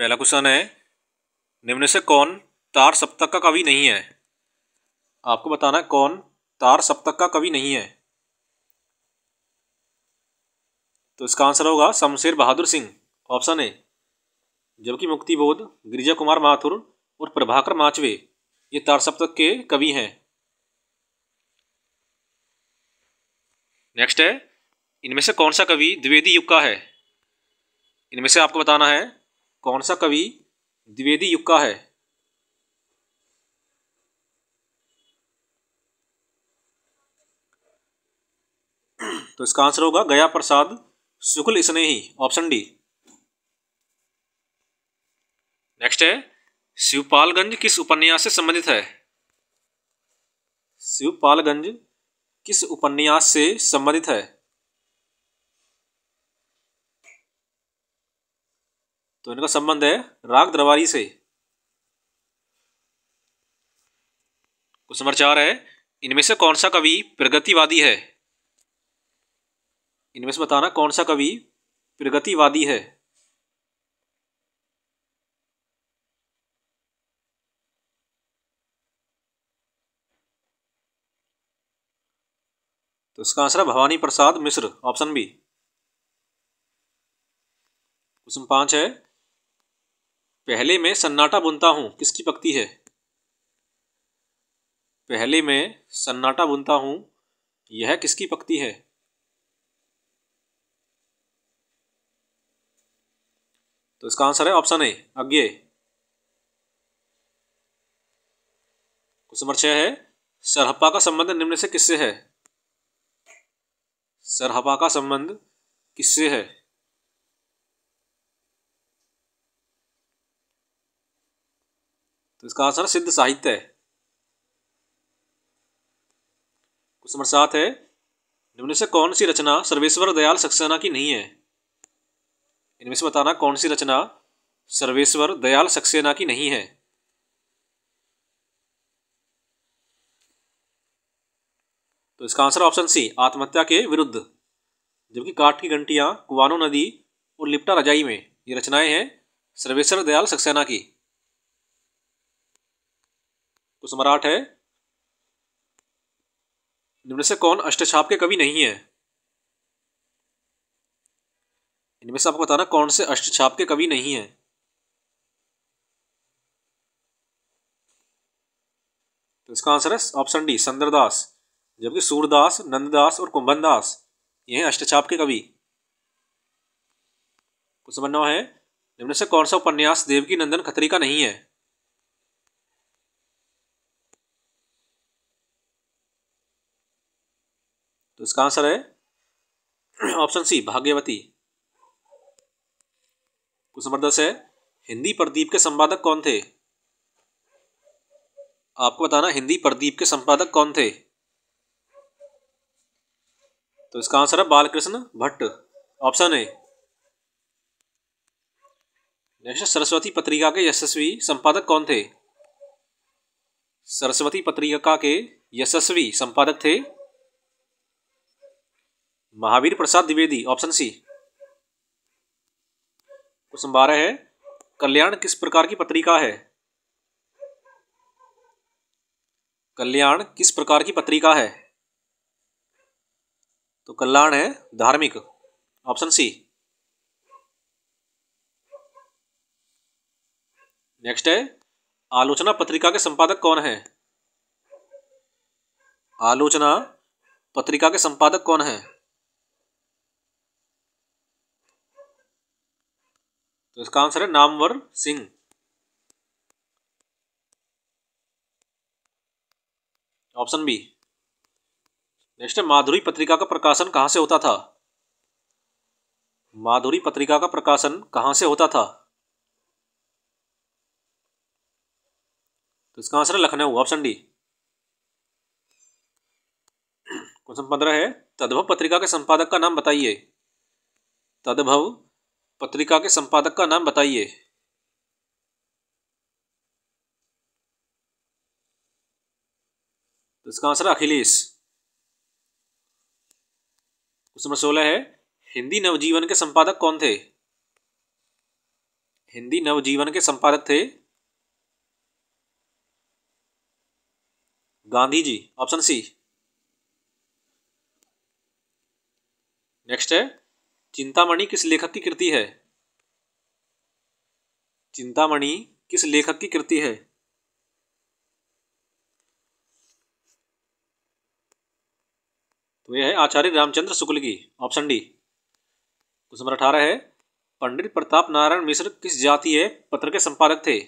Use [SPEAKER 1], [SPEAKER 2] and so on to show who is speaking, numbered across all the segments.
[SPEAKER 1] पहला क्वेश्चन है निम्न से कौन तार सप्तक का कवि नहीं है आपको बताना है कौन तार सप्तक का कवि नहीं है तो इसका आंसर होगा शमशेर बहादुर सिंह ऑप्शन ए जबकि मुक्तिबोध गिरिजा कुमार माथुर और प्रभाकर माचवे ये तार सप्तक के कवि हैं नेक्स्ट है इनमें से कौन सा कवि द्विवेदी युग का है इनमें से आपको बताना है कौन सा कवि द्विवेदी युग का है तो इसका आंसर होगा Gaya Prasad Shukla Snehi option D next है शिवपालगंज किस उपन्यास से संबंधित है शिवपालगंज किस उपन्यास से संबंधित है तो इनका संबंध है राग दरबारी से क्वेश्चन चार है इनमें से कौन सा कवि प्रगतिवादी है इनमें से बताना कौन सा कवि प्रगतिवादी है तो इसका आंसर है Bhawani Prasad Mishra option B question पांच है पहले मैं सन्नाटा बुनता हूँ किसकी पक्ति है पहले मैं सन्नाटा बुनता हूँ यह किसकी पक्ति है तो इसका आंसर है option A Agyeya question number छह है सरहपा का संबंध निम्न से किससे है सरहपा का संबंध किससे है तो इसका आंसर सिद्ध साहित्य है क्वेश्चन नंबर सात है निम्न से कौन सी रचना सर्वेश्वर दयाल सक्सेना की नहीं है इनमें से बताना कौन सी रचना सर्वेश्वर दयाल सक्सेना की नहीं है तो इसका आंसर ऑप्शन सी आत्महत्या के विरुद्ध जबकि काठ की घंटियां कुवानो नदी और लिप्टा रजाई में ये रचनाएं हैं सर्वेश्वर दयाल सक्सेना की तो सम्राट है निम्न से कौन अष्टछाप के कवि नहीं है इनमें से आपको बताना कौन से अष्टछाप के कवि नहीं है तो इसका आंसर है ऑप्शन डी संदरदास जबकि सूरदास नंददास और कुंभनदास ये हैं अष्टछाप के कवि कुछ समझना है निम्न से कौन सा उपन्यास देवकी नंदन खतरी का नहीं है तो इसका आंसर है option C Bhagyavati question number दस है हिंदी प्रदीप के संपादक कौन थे आपको बताना हिंदी प्रदीप के संपादक कौन थे तो इसका आंसर है Balkrishna Bhatt option A next Saraswati पत्रिका के यशस्वी संपादक कौन थे सरस्वती पत्रिका के यशस्वी संपादक थे Mahavir Prasad Dwivedi option C question बारह है कल्याण किस प्रकार की पत्रिका है कल्याण किस प्रकार की पत्रिका है तो कल्याण है धार्मिक ऑप्शन सी नेक्स्ट है आलोचना पत्रिका के संपादक कौन है आलोचना पत्रिका के संपादक कौन है तो इसका आंसर है Namvar Singh option B next है माधुरी पत्रिका का प्रकाशन कहां से होता था माधुरी पत्रिका का प्रकाशन कहां से होता था तो इसका आंसर है लखनऊ ऑप्शन डी क्वेश्चन पंद्रह है तद्भव पत्रिका के संपादक का नाम बताइए तद्भव पत्रिका के संपादक का नाम बताइए तो इसका आंसर अखिलेश क्वेश्चन नंबर सोलह है हिंदी नवजीवन के संपादक कौन थे हिंदी नवजीवन के संपादक थे Gandhi ji option C next है चिंतामणि किस लेखक की कृति है चिंतामणि किस लेखक की कृति है तो यह है आचार्य रामचंद्र शुक्ल की ऑप्शन डी क्वेश्चन नंबर अठारह है पंडित प्रताप नारायण मिश्र किस जातीय पत्र के संपादक थे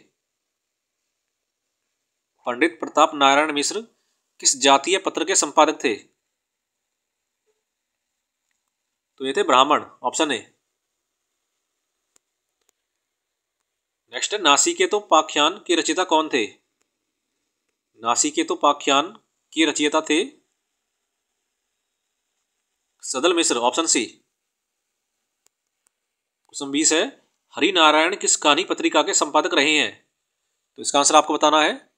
[SPEAKER 1] पंडित प्रताप नारायण मिश्र किस जातीय पत्र के संपादक थे तो ये थे ब्राह्मण ऑप्शन ए नेक्स्ट है के तो पाख्यान के रचयिता कौन थे नासी के तो पाख्यान के रचयिता थे सदल मिश्र ऑप्शन सी क्वेश्चन बीस है हरि नारायण किस कहानी पत्रिका के संपादक रहे हैं तो इसका आंसर आपको बताना है